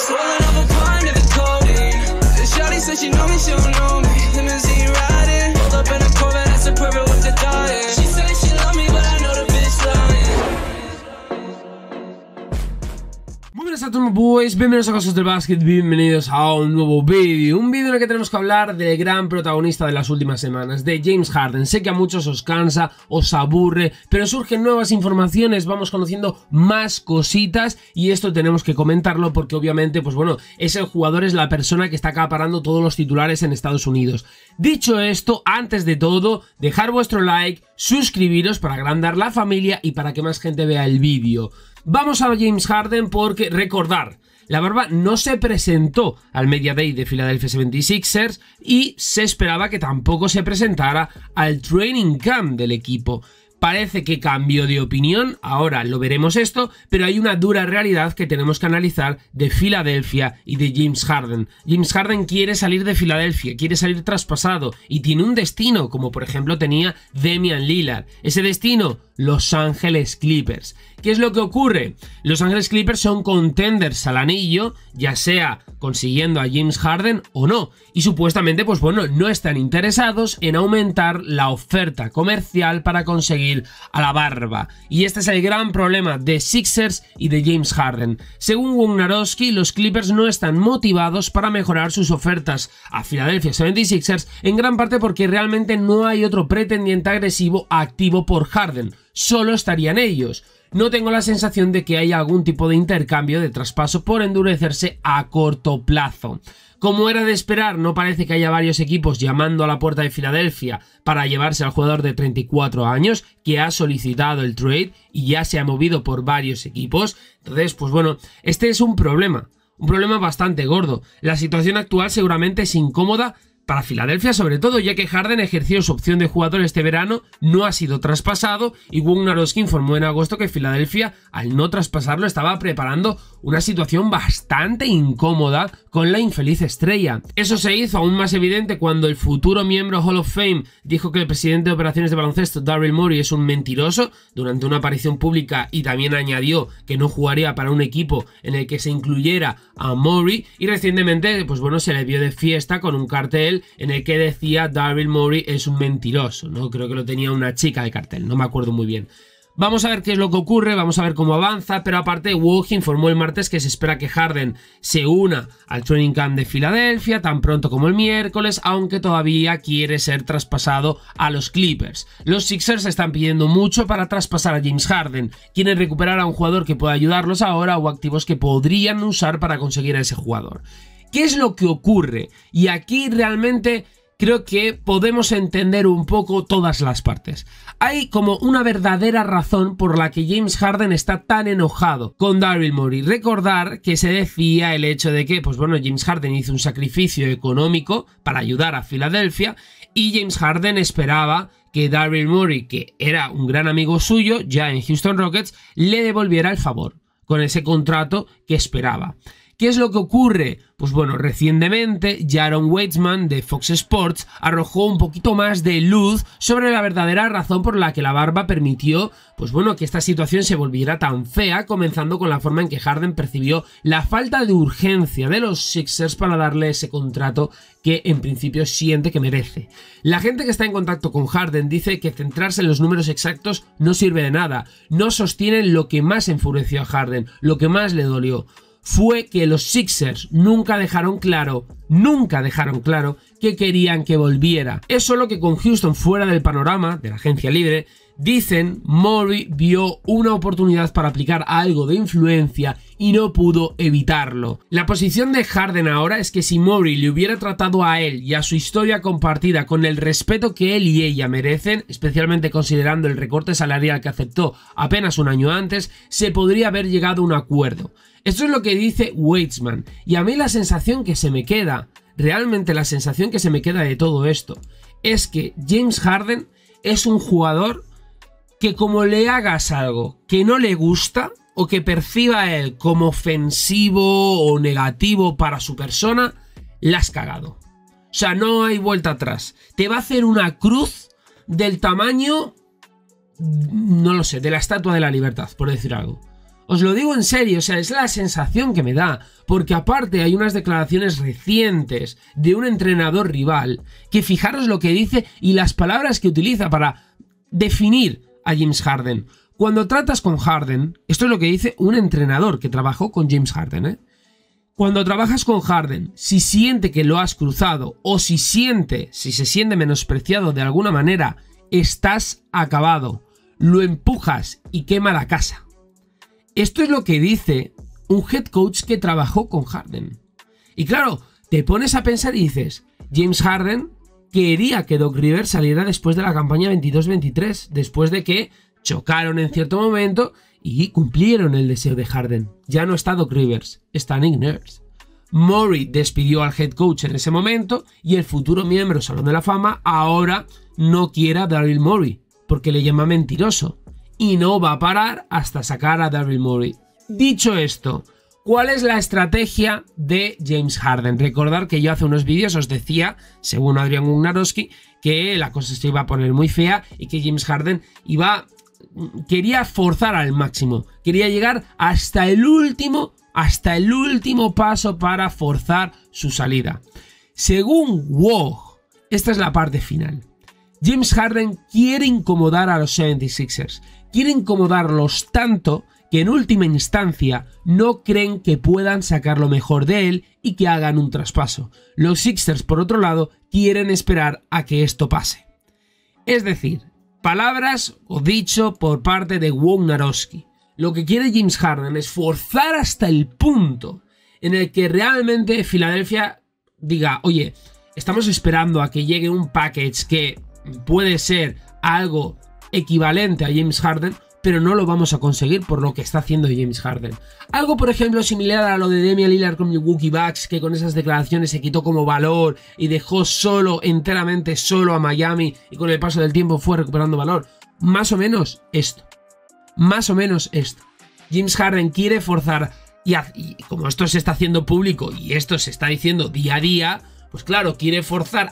swollen up a pint of the codeine. Shawty said she know me, she don't know me. Buenas a bienvenidos a Casos del Básquet, bienvenidos a un nuevo vídeo Un vídeo en el que tenemos que hablar del gran protagonista de las últimas semanas, de James Harden Sé que a muchos os cansa, os aburre, pero surgen nuevas informaciones, vamos conociendo más cositas Y esto tenemos que comentarlo porque obviamente, pues bueno, ese jugador, es la persona que está acaparando todos los titulares en Estados Unidos Dicho esto, antes de todo, dejar vuestro like, suscribiros para agrandar la familia y para que más gente vea el vídeo Vamos a James Harden porque recordar, la barba no se presentó al Media Day de Philadelphia 76ers y se esperaba que tampoco se presentara al Training Camp del equipo. Parece que cambió de opinión, ahora lo veremos esto, pero hay una dura realidad que tenemos que analizar de Filadelfia y de James Harden. James Harden quiere salir de Filadelfia, quiere salir traspasado y tiene un destino, como por ejemplo tenía Demian Lillard. Ese destino, Los Ángeles Clippers. ¿Qué es lo que ocurre? Los Ángeles Clippers son contenders al anillo, ya sea consiguiendo a James Harden o no. Y supuestamente, pues bueno, no están interesados en aumentar la oferta comercial para conseguir a la barba. Y este es el gran problema de Sixers y de James Harden. Según Wognarowski, los Clippers no están motivados para mejorar sus ofertas a Philadelphia 76ers en gran parte porque realmente no hay otro pretendiente agresivo activo por Harden, solo estarían ellos. No tengo la sensación de que haya algún tipo de intercambio de traspaso por endurecerse a corto plazo. Como era de esperar, no parece que haya varios equipos llamando a la puerta de Filadelfia para llevarse al jugador de 34 años que ha solicitado el trade y ya se ha movido por varios equipos. Entonces, pues bueno, este es un problema, un problema bastante gordo. La situación actual seguramente es incómoda para Filadelfia sobre todo, ya que Harden ejerció su opción de jugador este verano, no ha sido traspasado y Wugnarowski informó en agosto que Filadelfia, al no traspasarlo, estaba preparando una situación bastante incómoda con la infeliz estrella. Eso se hizo aún más evidente cuando el futuro miembro Hall of Fame dijo que el presidente de operaciones de baloncesto, Daryl Murray, es un mentiroso durante una aparición pública y también añadió que no jugaría para un equipo en el que se incluyera a Murray y recientemente, pues bueno, se le vio de fiesta con un cartel en el que decía Daryl Morey es un mentiroso, ¿no? Creo que lo tenía una chica de cartel, no me acuerdo muy bien. Vamos a ver qué es lo que ocurre, vamos a ver cómo avanza, pero aparte Woj informó el martes que se espera que Harden se una al training camp de Filadelfia tan pronto como el miércoles, aunque todavía quiere ser traspasado a los Clippers. Los Sixers están pidiendo mucho para traspasar a James Harden, quieren recuperar a un jugador que pueda ayudarlos ahora o activos que podrían usar para conseguir a ese jugador. ¿Qué es lo que ocurre? Y aquí realmente creo que podemos entender un poco todas las partes. Hay como una verdadera razón por la que James Harden está tan enojado con Daryl Morey. Recordar que se decía el hecho de que, pues bueno, James Harden hizo un sacrificio económico para ayudar a Filadelfia y James Harden esperaba que Daryl Morey, que era un gran amigo suyo ya en Houston Rockets, le devolviera el favor con ese contrato que esperaba. ¿Qué es lo que ocurre? Pues bueno, recientemente Jaron Weitzman de Fox Sports arrojó un poquito más de luz sobre la verdadera razón por la que la barba permitió, pues bueno, que esta situación se volviera tan fea, comenzando con la forma en que Harden percibió la falta de urgencia de los Sixers para darle ese contrato que en principio siente que merece. La gente que está en contacto con Harden dice que centrarse en los números exactos no sirve de nada, no sostienen lo que más enfureció a Harden, lo que más le dolió fue que los Sixers nunca dejaron claro, nunca dejaron claro que querían que volviera. Es solo que con Houston fuera del panorama de la agencia libre, dicen Mori vio una oportunidad para aplicar algo de influencia y no pudo evitarlo. La posición de Harden ahora es que si mori le hubiera tratado a él y a su historia compartida con el respeto que él y ella merecen, especialmente considerando el recorte salarial que aceptó apenas un año antes, se podría haber llegado a un acuerdo. Esto es lo que dice Weitzman, y a mí la sensación que se me queda, realmente la sensación que se me queda de todo esto, es que James Harden es un jugador que como le hagas algo que no le gusta, o que perciba él como ofensivo o negativo para su persona, la has cagado. O sea, no hay vuelta atrás. Te va a hacer una cruz del tamaño, no lo sé, de la Estatua de la Libertad, por decir algo. Os lo digo en serio, o sea, es la sensación que me da, porque aparte hay unas declaraciones recientes de un entrenador rival, que fijaros lo que dice y las palabras que utiliza para definir a James Harden. Cuando tratas con Harden, esto es lo que dice un entrenador que trabajó con James Harden, ¿eh? Cuando trabajas con Harden, si siente que lo has cruzado o si siente, si se siente menospreciado de alguna manera, estás acabado, lo empujas y quema la casa. Esto es lo que dice un head coach que trabajó con Harden. Y claro, te pones a pensar y dices, James Harden quería que Doc River saliera después de la campaña 22-23, después de que chocaron en cierto momento y cumplieron el deseo de Harden. Ya no está Doc Rivers, está Nick Nurse. Murray despidió al head coach en ese momento y el futuro miembro Salón de la Fama ahora no quiere a Daryl Murray porque le llama mentiroso y no va a parar hasta sacar a Daryl Murray. Dicho esto, ¿cuál es la estrategia de James Harden? Recordar que yo hace unos vídeos os decía, según Adrián Ugnarowski, que la cosa se iba a poner muy fea y que James Harden iba quería forzar al máximo, quería llegar hasta el último, hasta el último paso para forzar su salida. Según Wog, esta es la parte final. James Harden quiere incomodar a los 76ers, quiere incomodarlos tanto que en última instancia no creen que puedan sacar lo mejor de él y que hagan un traspaso. Los Sixers, por otro lado, quieren esperar a que esto pase. Es decir, Palabras o dicho por parte de Wognarowski. Lo que quiere James Harden es forzar hasta el punto en el que realmente Filadelfia diga, oye, estamos esperando a que llegue un package que puede ser algo equivalente a James Harden, pero no lo vamos a conseguir por lo que está haciendo James Harden. Algo, por ejemplo, similar a lo de Demi Lillard con Milwaukee Bucks, que con esas declaraciones se quitó como valor y dejó solo, enteramente solo a Miami y con el paso del tiempo fue recuperando valor. Más o menos esto. Más o menos esto. James Harden quiere forzar y, como esto se está haciendo público y esto se está diciendo día a día, pues claro, quiere forzar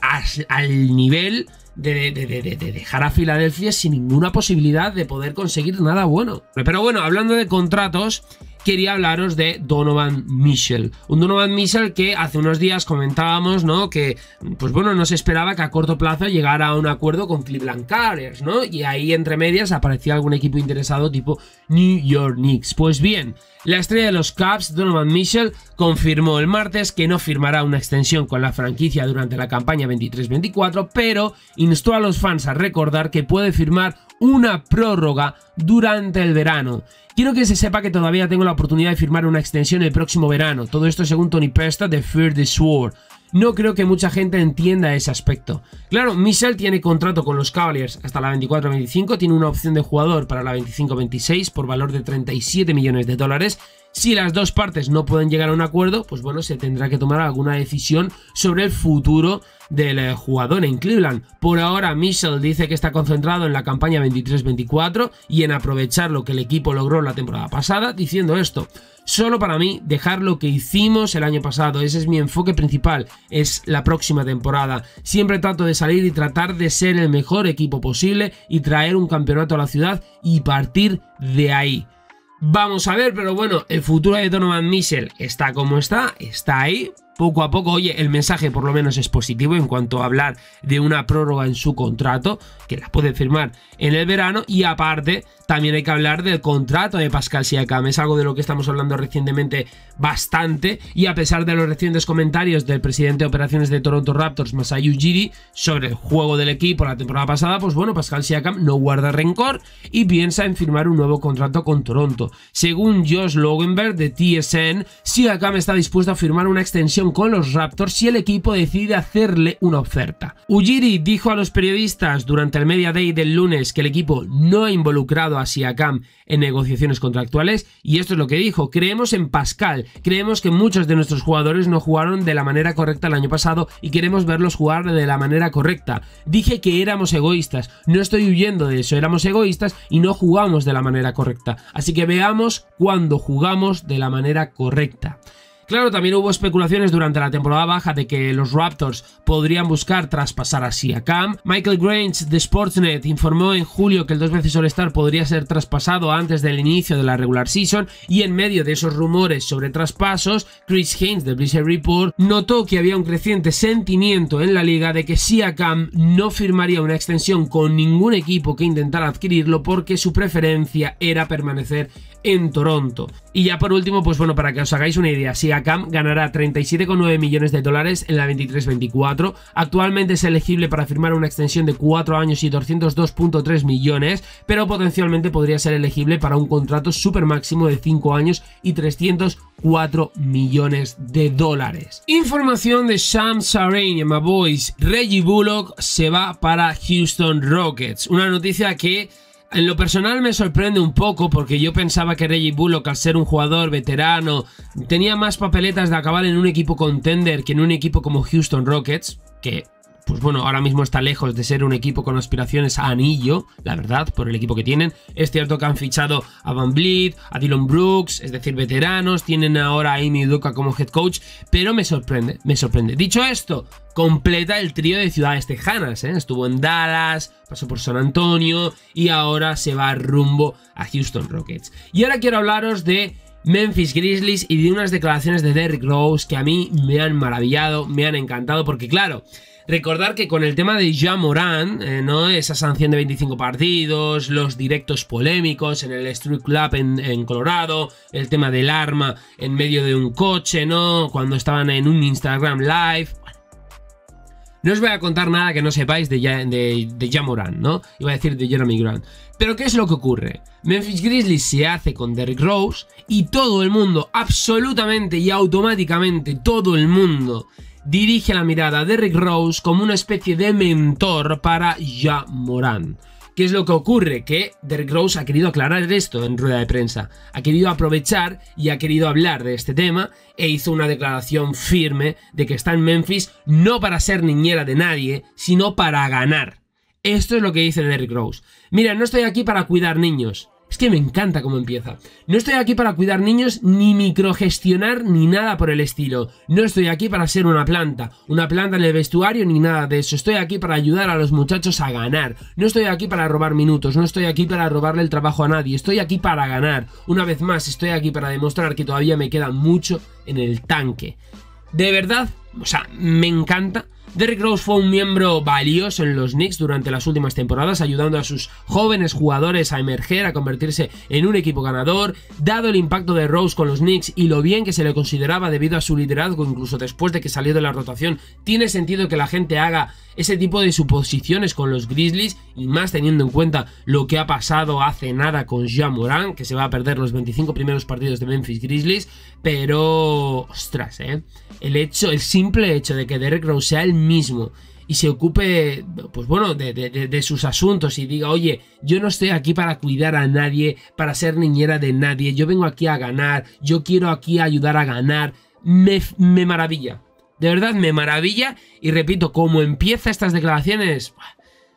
al nivel de, dejar a Filadelfia sin ninguna posibilidad de poder conseguir nada bueno. Pero bueno, hablando de contratos, quería hablaros de Donovan Michel. Un Donovan Mitchell que hace unos días comentábamos, ¿no? Que, pues bueno, no se esperaba que a corto plazo llegara a un acuerdo con Cleveland Cavaliers, ¿no? Y ahí entre medias aparecía algún equipo interesado tipo New York Knicks. Pues bien, la estrella de los Cavs, Donovan Michel, confirmó el martes que no firmará una extensión con la franquicia durante la campaña 23-24, pero instó a los fans a recordar que puede firmar una prórroga durante el verano. Quiero que se sepa que todavía tengo la oportunidad de firmar una extensión el próximo verano. Todo esto según Tony Pesta de Fear the Sword. No creo que mucha gente entienda ese aspecto. Claro, Michel tiene contrato con los Cavaliers hasta la 24-25, tiene una opción de jugador para la 25-26 por valor de 37 millones de dólares si las dos partes no pueden llegar a un acuerdo, pues bueno, se tendrá que tomar alguna decisión sobre el futuro del eh, jugador en Cleveland. Por ahora, Mitchell dice que está concentrado en la campaña 23-24 y en aprovechar lo que el equipo logró la temporada pasada, diciendo esto. Solo para mí, dejar lo que hicimos el año pasado, ese es mi enfoque principal, es la próxima temporada. Siempre trato de salir y tratar de ser el mejor equipo posible y traer un campeonato a la ciudad y partir de ahí. Vamos a ver, pero bueno, el futuro de Donovan Mitchell está como está, está ahí poco a poco, oye, el mensaje por lo menos es positivo en cuanto a hablar de una prórroga en su contrato, que la puede firmar en el verano, y aparte también hay que hablar del contrato de Pascal Siakam, es algo de lo que estamos hablando recientemente bastante, y a pesar de los recientes comentarios del presidente de operaciones de Toronto Raptors, Masayu Ujiri, sobre el juego del equipo la temporada pasada, pues bueno, Pascal Siakam no guarda rencor y piensa en firmar un nuevo contrato con Toronto. Según Josh Logenberg de TSN, Siakam está dispuesto a firmar una extensión con los Raptors si el equipo decide hacerle una oferta. Ujiri dijo a los periodistas durante el Media Day del lunes que el equipo no ha involucrado a Siakam en negociaciones contractuales y esto es lo que dijo, creemos en Pascal, creemos que muchos de nuestros jugadores no jugaron de la manera correcta el año pasado y queremos verlos jugar de la manera correcta. Dije que éramos egoístas, no estoy huyendo de eso, éramos egoístas y no jugamos de la manera correcta, así que veamos cuando jugamos de la manera correcta. Claro, también hubo especulaciones durante la temporada baja de que los Raptors podrían buscar traspasar a Siakam. Michael Grange de Sportsnet informó en julio que el dos veces All-Star podría ser traspasado antes del inicio de la regular season y en medio de esos rumores sobre traspasos, Chris Haynes de Blizzard Report notó que había un creciente sentimiento en la liga de que Siakam no firmaría una extensión con ningún equipo que intentara adquirirlo porque su preferencia era permanecer en Toronto. Y ya por último, pues bueno, para que os hagáis una idea, si Siakam ganará 37,9 millones de dólares en la 23-24. Actualmente es elegible para firmar una extensión de 4 años y 202.3 millones, pero potencialmente podría ser elegible para un contrato super máximo de 5 años y 304 millones de dólares. Información de Sam Sarain, My Boys, Reggie Bullock se va para Houston Rockets. Una noticia que en lo personal me sorprende un poco porque yo pensaba que Reggie Bullock al ser un jugador veterano tenía más papeletas de acabar en un equipo contender que en un equipo como Houston Rockets, que pues bueno, ahora mismo está lejos de ser un equipo con aspiraciones a anillo, la verdad, por el equipo que tienen. Es cierto que han fichado a Van Bleed, a Dylan Brooks, es decir, veteranos, tienen ahora a Amy Duca como head coach, pero me sorprende, me sorprende. Dicho esto, completa el trío de ciudades tejanas, ¿eh? estuvo en Dallas, pasó por San Antonio y ahora se va rumbo a Houston Rockets. Y ahora quiero hablaros de Memphis Grizzlies y de unas declaraciones de Derrick Rose que a mí me han maravillado, me han encantado, porque claro, recordar que con el tema de Jean Moran, eh, ¿no? esa sanción de 25 partidos, los directos polémicos en el Street Club en, en, Colorado, el tema del arma en medio de un coche, ¿no? cuando estaban en un Instagram Live, no os voy a contar nada que no sepáis de, ya, de, Jamoran, ¿no? Iba a decir de Jeremy Grant. Pero ¿qué es lo que ocurre? Memphis Grizzlies se hace con Derrick Rose y todo el mundo, absolutamente y automáticamente todo el mundo, dirige la mirada a Derrick Rose como una especie de mentor para Jamoran. ¿Qué es lo que ocurre? Que Derrick Rose ha querido aclarar esto en rueda de prensa. Ha querido aprovechar y ha querido hablar de este tema e hizo una declaración firme de que está en Memphis no para ser niñera de nadie, sino para ganar. Esto es lo que dice Derrick Rose. Mira, no estoy aquí para cuidar niños. Es que me encanta cómo empieza. No estoy aquí para cuidar niños, ni microgestionar, ni nada por el estilo. No estoy aquí para ser una planta, una planta en el vestuario, ni nada de eso. Estoy aquí para ayudar a los muchachos a ganar. No estoy aquí para robar minutos, no estoy aquí para robarle el trabajo a nadie. Estoy aquí para ganar. Una vez más, estoy aquí para demostrar que todavía me queda mucho en el tanque. De verdad, o sea, me encanta Derrick Rose fue un miembro valioso en los Knicks durante las últimas temporadas, ayudando a sus jóvenes jugadores a emerger, a convertirse en un equipo ganador. Dado el impacto de Rose con los Knicks y lo bien que se le consideraba debido a su liderazgo, incluso después de que salió de la rotación, tiene sentido que la gente haga ese tipo de suposiciones con los Grizzlies y más teniendo en cuenta lo que ha pasado hace nada con Jean Moran, que se va a perder los 25 primeros partidos de Memphis Grizzlies, pero ostras, eh, El hecho, el simple hecho de que Derek Rose sea el mismo y se ocupe, pues bueno, de, sus asuntos y diga, oye, yo no estoy aquí para cuidar a nadie, para ser niñera de nadie, yo vengo aquí a ganar, yo quiero aquí ayudar a ganar, me maravilla. De verdad me maravilla y repito, como empieza estas declaraciones,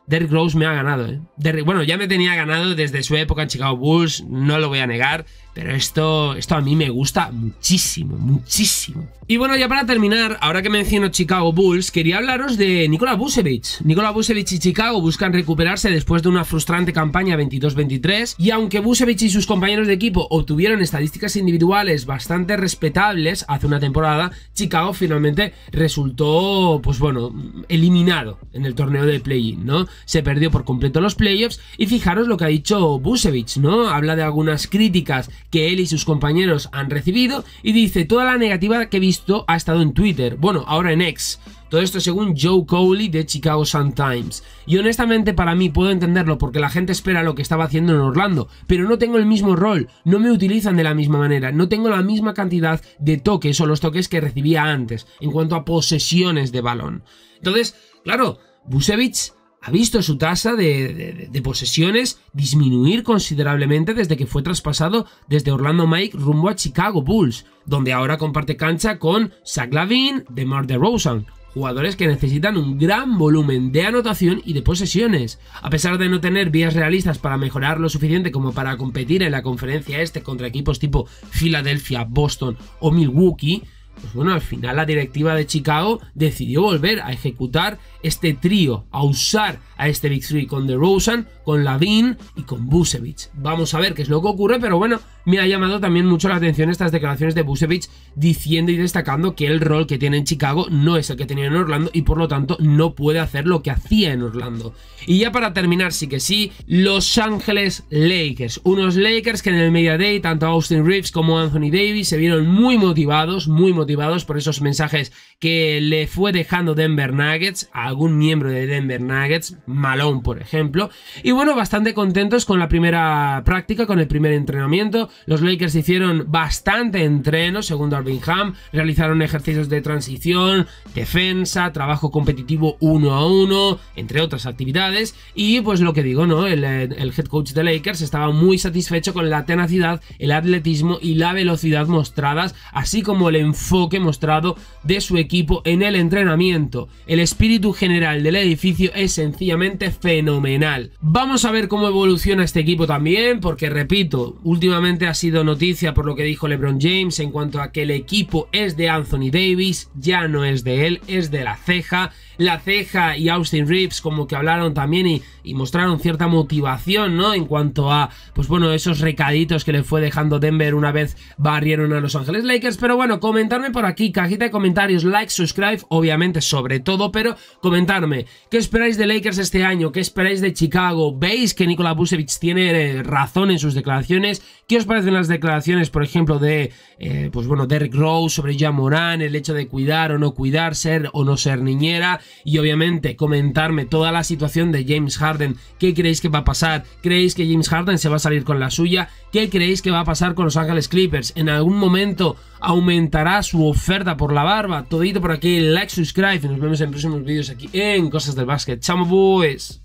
Derek Rose me ha ganado. ¿eh? bueno, ya me tenía ganado desde su época en Chicago Bulls, no lo voy a negar. Pero esto, esto a mí me gusta muchísimo, muchísimo. Y bueno, ya para terminar, ahora que menciono Chicago Bulls, quería hablaros de Nikola Vucevic. Nikola Vucevic y Chicago buscan recuperarse después de una frustrante campaña 22-23 y aunque Vucevic y sus compañeros de equipo obtuvieron estadísticas individuales bastante respetables hace una temporada, Chicago finalmente resultó, pues bueno, eliminado en el torneo de play-in, ¿no? Se perdió por completo los playoffs y fijaros lo que ha dicho Vucevic, ¿no? Habla de algunas críticas que él y sus compañeros han recibido y dice, toda la negativa que he visto ha estado en Twitter, bueno, ahora en X. Todo esto según Joe Coley de Chicago Sun Times. Y honestamente para mí puedo entenderlo porque la gente espera lo que estaba haciendo en Orlando, pero no tengo el mismo rol, no me utilizan de la misma manera, no tengo la misma cantidad de toques o los toques que recibía antes en cuanto a posesiones de balón. Entonces, claro, Busevich ha visto su tasa de, posesiones disminuir considerablemente desde que fue traspasado desde Orlando Mike rumbo a Chicago Bulls, donde ahora comparte cancha con Zach Lavin, de DeRozan, jugadores que necesitan un gran volumen de anotación y de posesiones. A pesar de no tener vías realistas para mejorar lo suficiente como para competir en la conferencia este contra equipos tipo Filadelfia, Boston o Milwaukee, pues bueno, al final la directiva de Chicago decidió volver a ejecutar este trío, a usar a este Big Three con DeRozan, con Lavin y con Busevich. Vamos a ver qué es lo que ocurre, pero bueno, me ha llamado también mucho la atención estas declaraciones de Busevich diciendo y destacando que el rol que tiene en Chicago no es el que tenía en Orlando y por lo tanto no puede hacer lo que hacía en Orlando. Y ya para terminar, sí que sí, Los Ángeles Lakers. Unos Lakers que en el Media Day tanto Austin Reeves como Anthony Davis se vieron muy motivados, muy motivados motivados por esos mensajes que le fue dejando Denver Nuggets a algún miembro de Denver Nuggets, Malone por ejemplo. Y bueno, bastante contentos con la primera práctica, con el primer entrenamiento. Los Lakers hicieron bastante entreno, según Darvin Ham, realizaron ejercicios de transición, defensa, trabajo competitivo uno a uno, entre otras actividades. Y pues lo que digo, ¿no? El, el head coach de Lakers estaba muy satisfecho con la tenacidad, el atletismo y la velocidad mostradas, así como el enfoque mostrado de su equipo en el entrenamiento. El espíritu general del edificio es sencillamente fenomenal. Vamos a ver cómo evoluciona este equipo también, porque repito, últimamente ha sido noticia por lo que dijo LeBron James en cuanto a que el equipo es de Anthony Davis, ya no es de él, es de la ceja. La Ceja y Austin Reeves como que hablaron también y, mostraron cierta motivación, ¿no? En cuanto a, pues bueno, esos recaditos que le fue dejando Denver una vez barrieron a Los Ángeles Lakers. Pero bueno, comentarme por aquí, cajita de comentarios, like, subscribe, obviamente sobre todo, pero comentarme, ¿qué esperáis de Lakers este año? ¿Qué esperáis de Chicago? ¿Veis que Nikola Vucevic tiene eh, razón en sus declaraciones? ¿Qué os parecen las declaraciones, por ejemplo, de, eh, pues bueno, Derrick Rose sobre Jamoran, el hecho de cuidar o no cuidar, ser o no ser niñera? y obviamente comentarme toda la situación de James Harden. ¿Qué creéis que va a pasar? ¿Creéis que James Harden se va a salir con la suya? ¿Qué creéis que va a pasar con Los Ángeles Clippers? ¿En algún momento aumentará su oferta por la barba? Todito por aquí, like, subscribe y nos vemos en próximos vídeos aquí en Cosas del Básquet. ¡Chamo, boys!